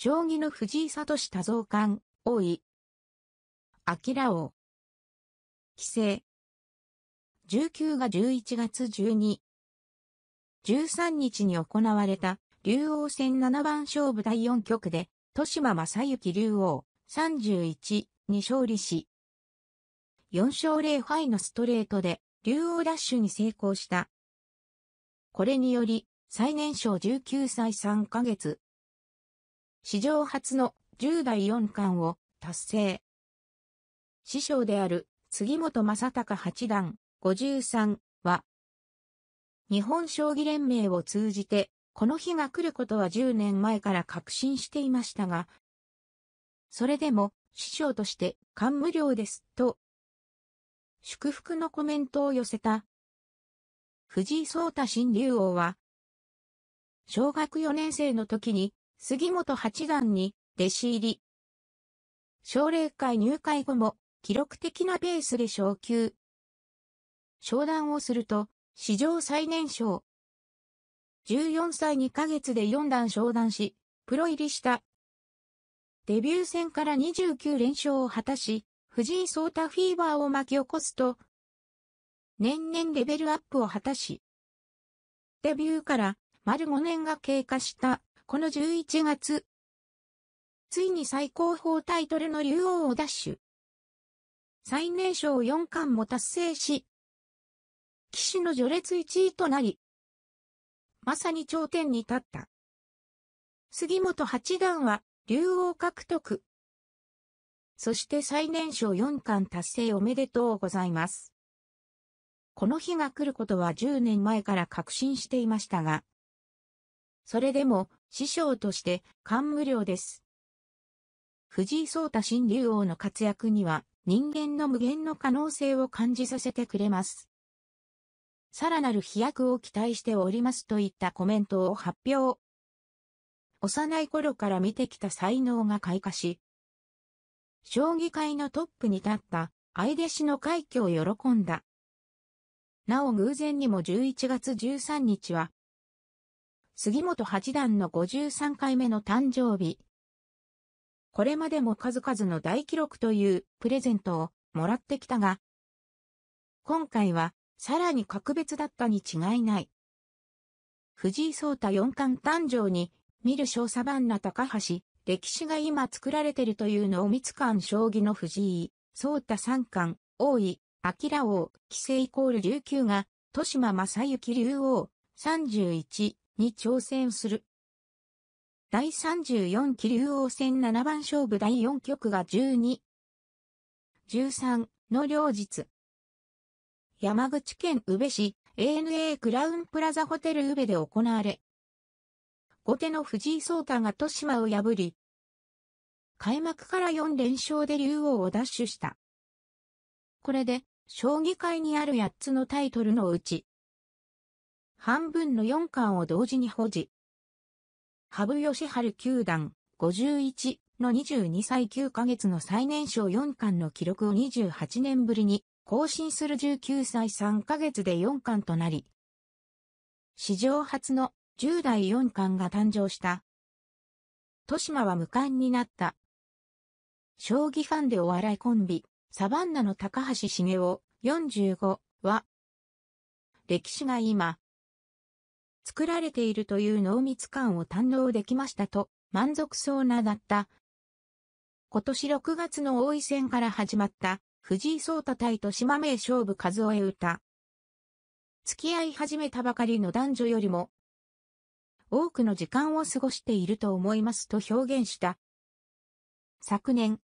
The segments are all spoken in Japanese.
将棋の藤井聡多蔵冠、大井。明王。規制。19が11月12。13日に行われた竜王戦七番勝負第四局で、豊島正幸竜王31に勝利し、4勝0敗のストレートで竜王ッシュに成功した。これにより、最年少19歳3ヶ月、史上初の10代4冠を達成。師匠である杉本正隆八段53は、日本将棋連盟を通じて、この日が来ることは10年前から確信していましたが、それでも師匠として感無量ですと、祝福のコメントを寄せた。藤井聡太新竜王は、小学4年生の時に杉本八段に弟子入り。奨励会入会後も記録的なペースで昇級。商談をすると史上最年少。14歳2ヶ月で4段昇段し、プロ入りした。デビュー戦から29連勝を果たし、藤井聡太フィーバーを巻き起こすと、年々レベルアップを果たし、デビューから丸5年が経過した。この11月、ついに最高峰タイトルの竜王を奪取。最年少4冠も達成し、騎士の序列1位となり、まさに頂点に立った。杉本八段は、竜王獲得。そして最年少4冠達成おめでとうございます。この日が来ることは10年前から確信していましたが、それでも師匠として感無量です。藤井聡太新竜王の活躍には人間の無限の可能性を感じさせてくれます。さらなる飛躍を期待しておりますといったコメントを発表。幼い頃から見てきた才能が開花し、将棋界のトップに立った相弟子の快挙を喜んだ。なお偶然にも11月13日は杉本八段の53回目の誕生日。これまでも数々の大記録というプレゼントをもらってきたが、今回はさらに格別だったに違いない。藤井聡太四冠誕生に、見る小サバンナ高橋、歴史が今作られてるというのを密館将棋の藤井、聡太三冠、王位、明王、棋聖イコール19が、豊島正幸竜王、31、に挑戦する。第34期竜王戦七番勝負第4局が12、13の両日。山口県宇部市 ANA クラウンプラザホテル宇部で行われ、後手の藤井聡太が豊島を破り、開幕から4連勝で竜王を奪取した。これで、将棋界にある8つのタイトルのうち、半分の4巻を同時に保持。羽生善治九段、51の22歳9ヶ月の最年少4巻の記録を28年ぶりに更新する19歳3ヶ月で4巻となり、史上初の10代4巻が誕生した。豊島は無冠になった。将棋ファンでお笑いコンビ、サバンナの高橋茂雄45は、歴史が今、作られているという濃密感を堪能できましたと満足そうなだった。今年6月の王位戦から始まった藤井聡太対と島名勝負数え歌。付き合い始めたばかりの男女よりも多くの時間を過ごしていると思いますと表現した。昨年、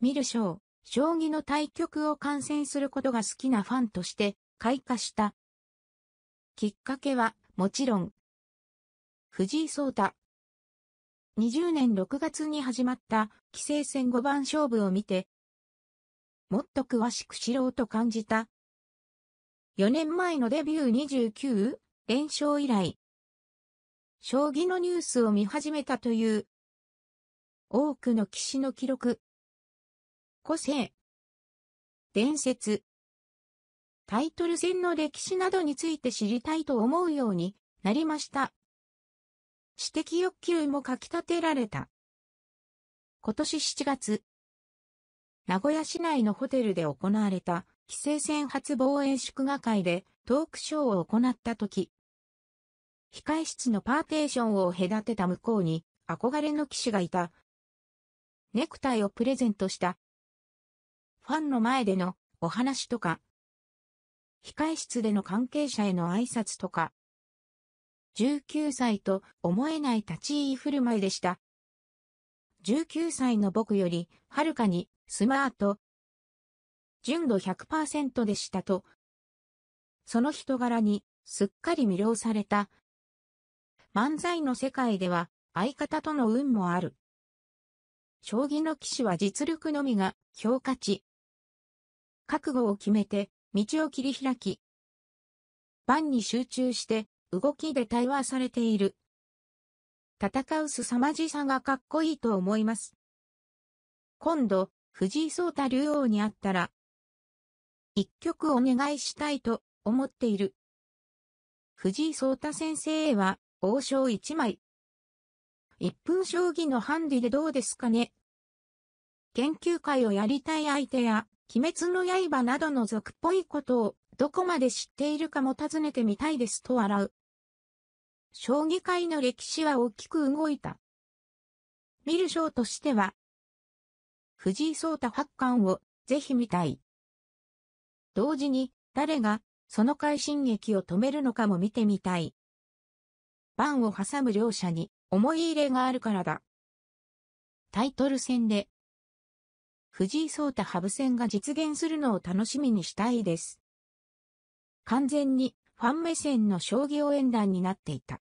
見る将、将棋の対局を観戦することが好きなファンとして開花したきっかけは、もちろん、藤井聡太。20年6月に始まった棋聖戦5番勝負を見て、もっと詳しく知ろうと感じた。4年前のデビュー29連勝以来、将棋のニュースを見始めたという、多くの棋士の記録、個性、伝説、タイトル戦の歴史などについて知りたいと思うようになりました。知的欲求もかき立てられた。今年7月、名古屋市内のホテルで行われた、規制戦発防衛祝賀会でトークショーを行った時、控室のパーテーションを隔てた向こうに憧れの騎士がいた。ネクタイをプレゼントした。ファンの前でのお話とか控室での関係者への挨拶とか、19歳と思えない立ち居振る舞いでした。19歳の僕より、はるかに、スマート、純度100%でしたと、その人柄に、すっかり魅了された。漫才の世界では、相方との運もある。将棋の騎士は実力のみが評価値。覚悟を決めて道を切り開き、盤に集中して動きで対話されている。戦う凄まじさがかっこいいと思います。今度、藤井聡太竜王に会ったら、一曲お願いしたいと思っている。藤井聡太先生は、王将一枚。一分将棋のハンディでどうですかね研究会をやりたい相手や、鬼滅の刃などの俗っぽいことをどこまで知っているかも尋ねてみたいですと笑う。将棋界の歴史は大きく動いた。見る賞としては、藤井聡太八冠をぜひ見たい。同時に誰がその快進撃を止めるのかも見てみたい。盤を挟む両者に思い入れがあるからだ。タイトル戦で藤井聡太羽生戦が実現するのを楽しみにしたいです。完全にファン目線の将棋応援団になっていた。